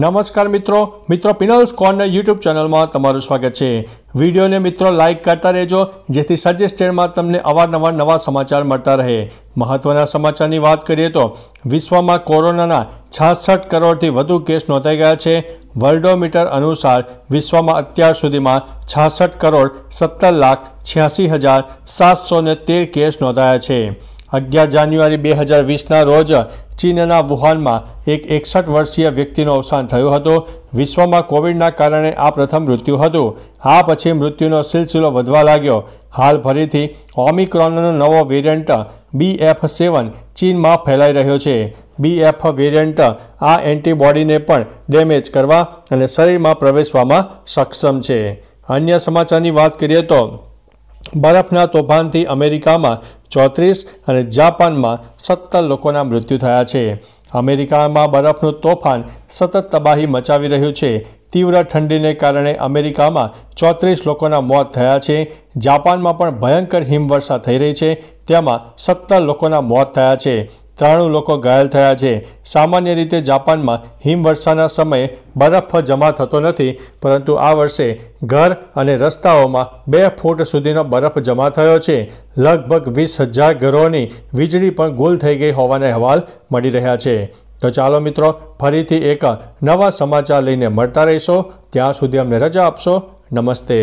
નમસ્કાર મિત્રો મિત્રો પિનલ્સ કોર્નર યુટ્યુબ ચેનલમાં તમારું સ્વાગત છે વિડીયોને મિત્રો લાઇક કરતા રહેજો જેથી સજેસ્ટેડમાં તમને અવારનવાર નવા સમાચાર મળતા રહે મહત્ત્વના સમાચારની વાત કરીએ તો વિશ્વમાં કોરોનાના છાસઠ કરોડથી વધુ કેસ નોંધાઈ ગયા છે વર્લ્ડોમીટર અનુસાર વિશ્વમાં અત્યાર સુધીમાં છાસઠ કરોડ સત્તર લાખ છ્યાસી હજાર સાતસો તેર કેસ નોંધાયા છે અગિયાર જાન્યુઆરી બે હજાર વીસના રોજ ચીનના વુહાનમાં એક એકસઠ વર્ષીય વ્યક્તિનું અવસાન થયું હતું વિશ્વમાં કોવિડના કારણે આ પ્રથમ મૃત્યુ હતું આ પછી મૃત્યુનો સિલસિલો વધવા લાગ્યો હાલ ફરીથી ઓમિક્રોનનો નવો વેરિયન્ટ બી એફ સેવન ચીનમાં ફેલાઈ રહ્યો છે બી એફ વેરિયન્ટ આ એન્ટીબોડીને પણ ડેમેજ કરવા અને શરીરમાં પ્રવેશવામાં સક્ષમ છે અન્ય સમાચારની વાત કરીએ તો બરફના તોફાનથી અમેરિકામાં ચોત્રીસ અને જાપાનમાં સત્તર લોકોના મૃત્યુ થયા છે અમેરિકામાં બરફનું તોફાન સતત તબાહી મચાવી રહ્યું છે તીવ્ર ઠંડીને કારણે અમેરિકામાં ચોત્રીસ લોકોના મોત થયા છે જાપાનમાં પણ ભયંકર હિમવર્ષા થઈ રહી છે તેમાં સત્તર લોકોના મોત થયા છે ત્રાણું લોકો ઘાયલ થયા છે સામાન્ય રીતે જાપાનમાં હિમવર્ષાના સમયે બરફ જમા થતો નથી પરંતુ આ વર્ષે ઘર અને રસ્તાઓમાં બે ફૂટ સુધીનો બરફ જમા થયો છે લગભગ વીસ હજાર ઘરોની વીજળી પણ ગુલ થઈ ગઈ હોવાના અહેવાલ મળી રહ્યા છે તો ચાલો મિત્રો ફરીથી એક નવા સમાચાર લઈને મળતા રહીશો ત્યાં સુધી અમને રજા આપશો નમસ્તે